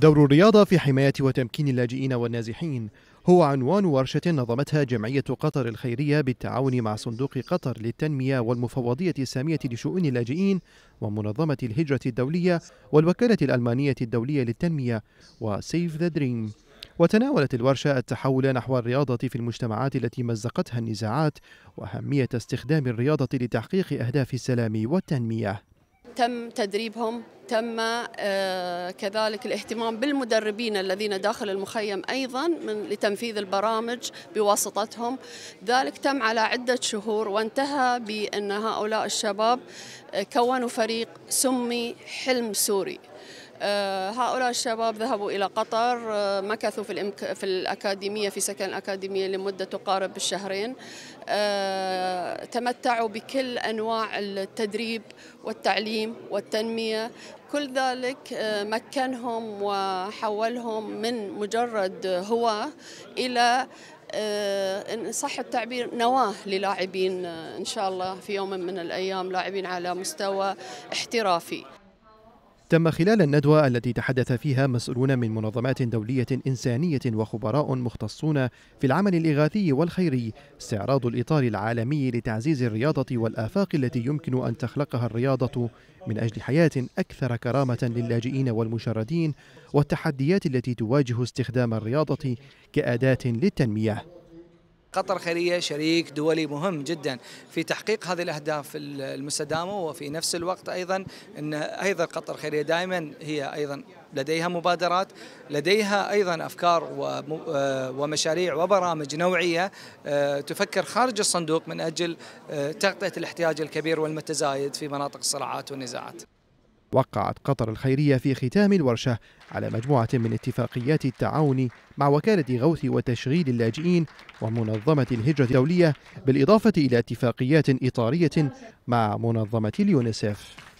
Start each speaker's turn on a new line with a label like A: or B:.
A: دور الرياضة في حماية وتمكين اللاجئين والنازحين هو عنوان ورشة نظمتها جمعية قطر الخيرية بالتعاون مع صندوق قطر للتنمية والمفوضية السامية لشؤون اللاجئين ومنظمة الهجرة الدولية والوكالة الألمانية الدولية للتنمية وسيف ذا دريم وتناولت الورشة التحول نحو الرياضة في المجتمعات التي مزقتها النزاعات وأهمية استخدام الرياضة لتحقيق أهداف السلام والتنمية
B: تم تدريبهم تم آه، كذلك الاهتمام بالمدربين الذين داخل المخيم ايضا من لتنفيذ البرامج بواسطتهم ذلك تم على عده شهور وانتهى بان هؤلاء الشباب آه، كونوا فريق سمي حلم سوري آه، هؤلاء الشباب ذهبوا إلى قطر آه، مكثوا في, الإمك... في الأكاديمية في سكن الأكاديمية لمدة تقارب الشهرين آه، تمتعوا بكل أنواع التدريب والتعليم والتنمية كل ذلك مكنهم وحولهم من مجرد هواة إلى إن صح التعبير نواة للاعبين إن شاء الله في يوم من الأيام لاعبين على مستوى احترافي
A: تم خلال الندوة التي تحدث فيها مسؤولون من منظمات دولية إنسانية وخبراء مختصون في العمل الإغاثي والخيري استعراض الإطار العالمي لتعزيز الرياضة والآفاق التي يمكن أن تخلقها الرياضة من أجل حياة أكثر كرامة للاجئين والمشردين والتحديات التي تواجه استخدام الرياضة كأداة للتنمية
C: قطر خيرية شريك دولي مهم جدا في تحقيق هذه الأهداف المستدامة وفي نفس الوقت أيضا أن أيضا قطر خيرية دائما هي أيضا لديها مبادرات لديها أيضا أفكار آه، ومشاريع وبرامج نوعية آه، تفكر خارج الصندوق من أجل آه، تغطية الاحتياج الكبير والمتزايد في مناطق الصراعات والنزاعات
A: وقعت قطر الخيرية في ختام الورشة على مجموعة من اتفاقيات التعاون مع وكالة غوث وتشغيل اللاجئين ومنظمة الهجرة الدولية بالإضافة إلى اتفاقيات إطارية مع منظمة اليونيسف